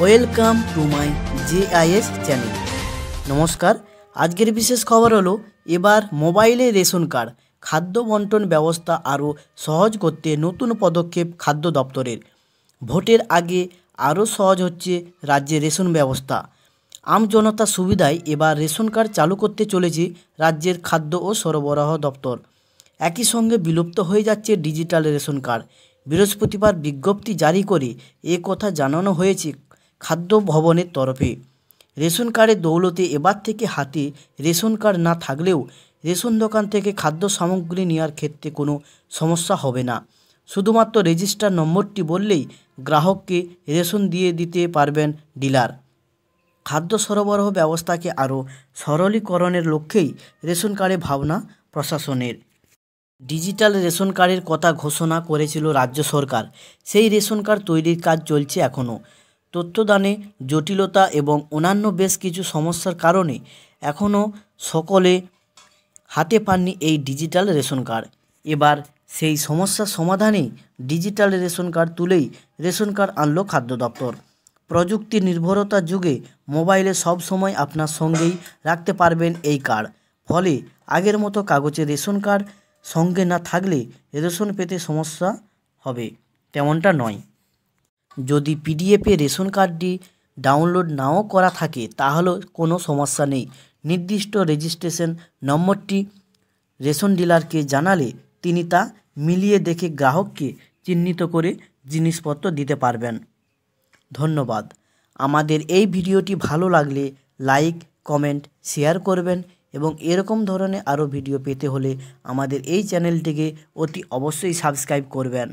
welcome to my GIS channel নমস্কার আজকের বিশেষ খবর হলো এবার মোবাইলে রেশন কার্ড খাদ্য বন্টন ব্যবস্থা আরও সহজ করতে নতুন পদক্ষেপ খাদ্য দপ্তরের ভোটের আগে আরও সহজ হচ্ছে রাজ্যের রেশন ব্যবস্থা আমজনতা সুবিধায় এবার রেশন কার্ড চালু করতে চলেছে রাজ্যের খাদ্য ও সরবরাহ দপ্তর একই সঙ্গে বিলুপ্ত হয়ে যাচ্ছে ডিজিটাল রেশন কার্ড বৃহস্পতিবার বিজ্ঞপ্তি জারি করে এ কথা জানানো হয়েছে খাদ্য ভবনের তরফে রেশন কার্ডের দৌলতে এবার থেকে হাতে রেশন কার্ড না থাকলেও রেশন দোকান থেকে খাদ্য সামগ্রী নেওয়ার ক্ষেত্রে কোনো সমস্যা হবে না শুধুমাত্র রেজিস্টার নম্বরটি বললেই গ্রাহককে রেশন দিয়ে দিতে পারবেন ডিলার খাদ্য সরবরাহ ব্যবস্থাকে আরও সরলীকরণের লক্ষ্যেই রেশন কার্ডে ভাবনা প্রশাসনের ডিজিটাল রেশন কার্ডের কথা ঘোষণা করেছিল রাজ্য সরকার সেই রেশন কার্ড তৈরির কাজ চলছে এখনও তথ্যদানে জটিলতা এবং অন্যান্য বেশ কিছু সমস্যার কারণে এখনও সকলে হাতে পাননি এই ডিজিটাল রেশন কার্ড এবার সেই সমস্যার সমাধানেই ডিজিটাল রেশন কার্ড তুলেই রেশন কার্ড আনল খাদ্য দপ্তর প্রযুক্তি নির্ভরতা যুগে মোবাইলে সব সময় আপনার সঙ্গেই রাখতে পারবেন এই কার্ড ফলে আগের মতো কাগজে রেশন কার্ড সঙ্গে না থাকলে রেশন পেতে সমস্যা হবে তেমনটা নয় যদি পিডিএফে রেশন কার্ডটি ডাউনলোড নাও করা থাকে তাহলেও কোনো সমস্যা নেই নির্দিষ্ট রেজিস্ট্রেশন নম্বরটি রেশন ডিলারকে জানালে তিনি তা মিলিয়ে দেখে গ্রাহককে চিহ্নিত করে জিনিসপত্র দিতে পারবেন ধন্যবাদ আমাদের এই ভিডিওটি ভালো লাগলে লাইক কমেন্ট শেয়ার করবেন এবং এরকম ধরনের আরও ভিডিও পেতে হলে আমাদের এই চ্যানেলটিকে অতি অবশ্যই সাবস্ক্রাইব করবেন